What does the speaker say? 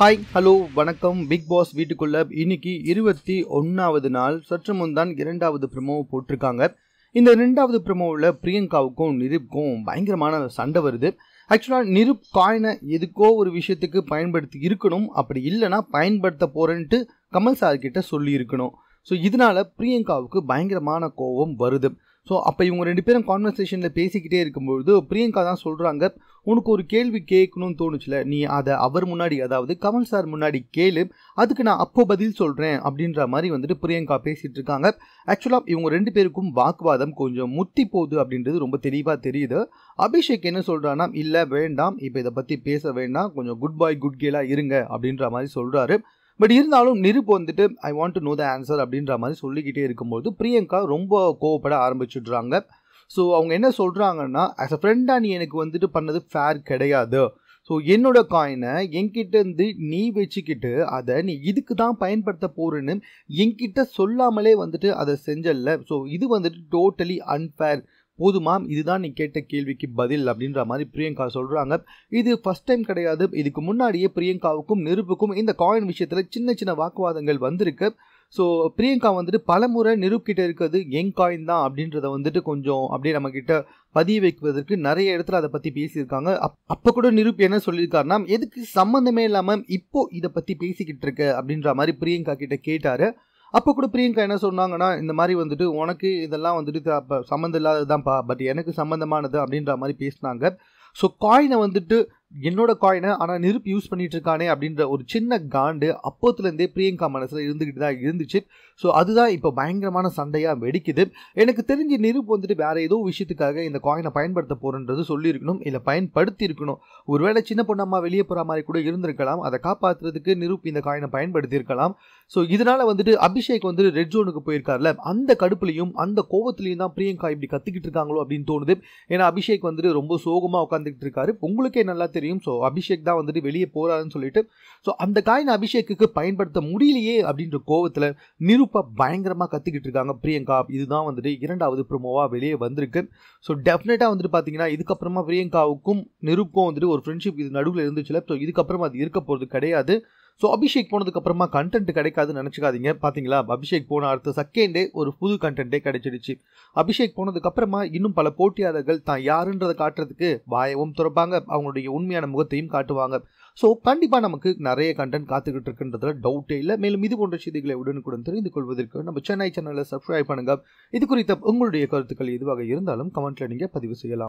hi hello வணக்கம் Bigg Boss வீட்டுக்குள்ள இன்னைக்கு இருபத்தி ஒன்றாவது நாள் சற்று முன் தான் இரண்டாவது ப்ரமோ போட்டிருக்காங்க இந்த ரெண்டாவது ப்ரமோவில் பிரியங்காவுக்கும் நிருப்கும் பயங்கரமான சண்டை வருது ஆக்சுவலாக நிருப் காயினை எதுக்கோ ஒரு விஷயத்துக்கு பயன்படுத்தி இருக்கணும் அப்படி இல்லைன்னா பயன்படுத்த போகிறேன்ட்டு கமல் சார்கிட்ட சொல்லியிருக்கணும் ஸோ இதனால் பிரியங்காவுக்கு பயங்கரமான கோபம் வருது ஸோ அப்போ இவங்க ரெண்டு பேரும் கான்வர்சேஷனில் பேசிக்கிட்டே இருக்கும்பொழுது பிரியங்கா தான் சொல்கிறாங்க உனக்கு ஒரு கேள்வி கேட்கணும்னு தோணுச்சுல நீ அதை அவர் முன்னாடி அதாவது கமல் சார் முன்னாடி கேளு அதுக்கு நான் அப்போ பதில் சொல்கிறேன் அப்படின்ற மாதிரி வந்துட்டு பிரியங்கா பேசிகிட்டு இருக்காங்க ஆக்சுவலாக இவங்க ரெண்டு பேருக்கும் வாக்குவாதம் கொஞ்சம் முத்தி போகுது அப்படின்றது ரொம்ப தெளிவாக தெரியுது அபிஷேக் என்ன சொல்கிறான்னா இல்லை வேண்டாம் இப்போ இதை பற்றி பேச வேண்டாம் கொஞ்சம் குட் பாய் குட் கேலாக இருங்க அப்படின்ற மாதிரி சொல்கிறாரு பட் இருந்தாலும் நெருப்பு வந்துட்டு I want to know the answer அப்படின்ற மாதிரி சொல்லிக்கிட்டே இருக்கும்போது பிரியங்கா ரொம்ப கோவப்பட ஆரம்பிச்சுடுறாங்க ஸோ அவங்க என்ன சொல்கிறாங்கன்னா ஆஸ் அ ஃப்ரெண்டாக நீ எனக்கு வந்துட்டு பண்ணது ஃபேர் கிடையாது ஸோ என்னோட காயினை என்கிட்ட இருந்து நீ வச்சுக்கிட்டு அதை நீ இதுக்கு தான் பயன்படுத்த போறேன்னு என்கிட்ட சொல்லாமலே வந்துட்டு அதை செஞ்சல ஸோ இது வந்துட்டு டோட்டலி அன்ஃபேர் போதுமா இதுதான் நீ கேட்ட கேள்விக்கு பதில் அப்படின்ற மாதிரி பிரியங்கா சொல்கிறாங்க இது ஃபஸ்ட் டைம் கிடையாது இதுக்கு முன்னாடியே பிரியங்காவுக்கும் நெருப்புக்கும் இந்த காயின் விஷயத்தில் சின்ன சின்ன வாக்குவாதங்கள் வந்திருக்கு ஸோ பிரியங்கா வந்துட்டு பலமுறை நிரூப்கிட்ட இருக்கிறது எங் காயின் தான் அப்படின்றத வந்துட்டு கொஞ்சம் அப்படியே நம்மக்கிட்ட பதிய வைக்குவதற்கு நிறைய இடத்துல அதை பற்றி பேசியிருக்காங்க அப் அப்போ கூட நிரூப் என்ன சொல்லியிருக்காருன்னா எதுக்கு சம்மந்தமே இல்லாமல் இப்போது இதை பற்றி பேசிக்கிட்டு இருக்க அப்படின்ற மாதிரி பிரியங்கா கிட்ட கேட்டார் அப்போ கூட பிரியங்கா என்ன சொன்னாங்கன்னா இந்த மாதிரி வந்துட்டு உனக்கு இதெல்லாம் வந்துட்டு அப்போ சம்மந்தம் இல்லாததுதான்ப்பா பட் எனக்கு சம்மந்தமானது அப்படின்ற மாதிரி பேசினாங்க ஸோ காயினை வந்துட்டு என்னோட காயினை ஆனால் நெருப்பு யூஸ் பண்ணிட்டு இருக்கானே அப்படின்ற ஒரு சின்ன காண்டு அப்போத்துலேருந்தே பிரியங்கா மனசில் இருந்துக்கிட்டு தான் இருந்துச்சு ஸோ அதுதான் இப்போ பயங்கரமான சண்டையாக வெடிக்குது எனக்கு தெரிஞ்சு நெருப்பு வந்துட்டு வேற ஏதோ விஷயத்துக்காக இந்த காயினை பயன்படுத்த போகிறன்றது சொல்லியிருக்கணும் இல்லை பயன்படுத்தி இருக்கணும் ஒருவேளை சின்ன பொண்ணம்மா வெளியே போகிற மாதிரி கூட இருந்திருக்கலாம் அதை காப்பாற்றுறதுக்கு நெருப்பு இந்த காயினை பயன்படுத்தியிருக்கலாம் ஸோ இதனால் வந்துட்டு அபிஷேக் வந்துட்டு ரெட் ஜோனுக்கு போயிருக்கார்ல அந்த கடுப்புலையும் அந்த கோவத்துலையும் தான் பிரியங்கா இப்படி கற்றுக்கிட்டு இருக்காங்களோ அப்படின்னு தோணுது ஏன்னா அபிஷேக் வந்துட்டு ரொம்ப சோகமாக உட்காந்துக்கிட்டு இருக்காரு உங்களுக்கே நல்லா தெரியும் தெரியும் ஸோ அபிஷேக் தான் வந்துட்டு வெளியே போகிறாருன்னு சொல்லிட்டு ஸோ அந்த காயின் அபிஷேக்கு பயன்படுத்த முடியலையே அப்படின்ற கோவத்தில் நிருப்பா பயங்கரமாக கற்றுக்கிட்டு இருக்காங்க பிரியங்கா இதுதான் வந்துட்டு இரண்டாவது ப்ரோமோவாக வெளியே வந்திருக்கு ஸோ டெஃபினட்டாக வந்துட்டு பார்த்தீங்கன்னா இதுக்கப்புறமா பிரியங்காவுக்கும் நிருப்பும் வந்துட்டு ஒரு ஃப்ரெண்ட்ஷிப் இது நடுவில் இருந்துச்சுல ஸோ இதுக்கப்புறமா அது இருக்க போகிறது கிடையாது ஸோ அபிஷேக் போனதுக்கப்புறமா கண்டென்ட் கிடைக்காதுன்னு நினச்சிக்காதீங்க பார்த்தீங்களா அபிஷேக் போன அடுத்த செகண்டே ஒரு புது கண்டென்ட்டே கிடைச்சிடுச்சு அபிஷேக் போனதுக்கப்புறமா இன்னும் பல போட்டியாளர்கள் தான் யாருன்றதை காட்டுறதுக்கு வாயவும் துறப்பாங்க அவங்களுடைய உண்மையான முகத்தையும் காட்டுவாங்க ஸோ கண்டிப்பாக நமக்கு நிறைய கண்டென்ட் காத்துக்கிட்டு இருக்குன்றதுல டவுட்டே இல்லை மேலும் இது போன்ற செய்திகளை உடனுக்குடன் தெரிந்து கொள்வதற்கு நம்ம சென்னை சேனலை சப்ஸ்கிரைப் பண்ணுங்கள் இது குறித்த உங்களுடைய கருத்துக்கள் எதுவாக இருந்தாலும் கமெண்ட்டில் நீங்கள் பதிவு செய்யலாம்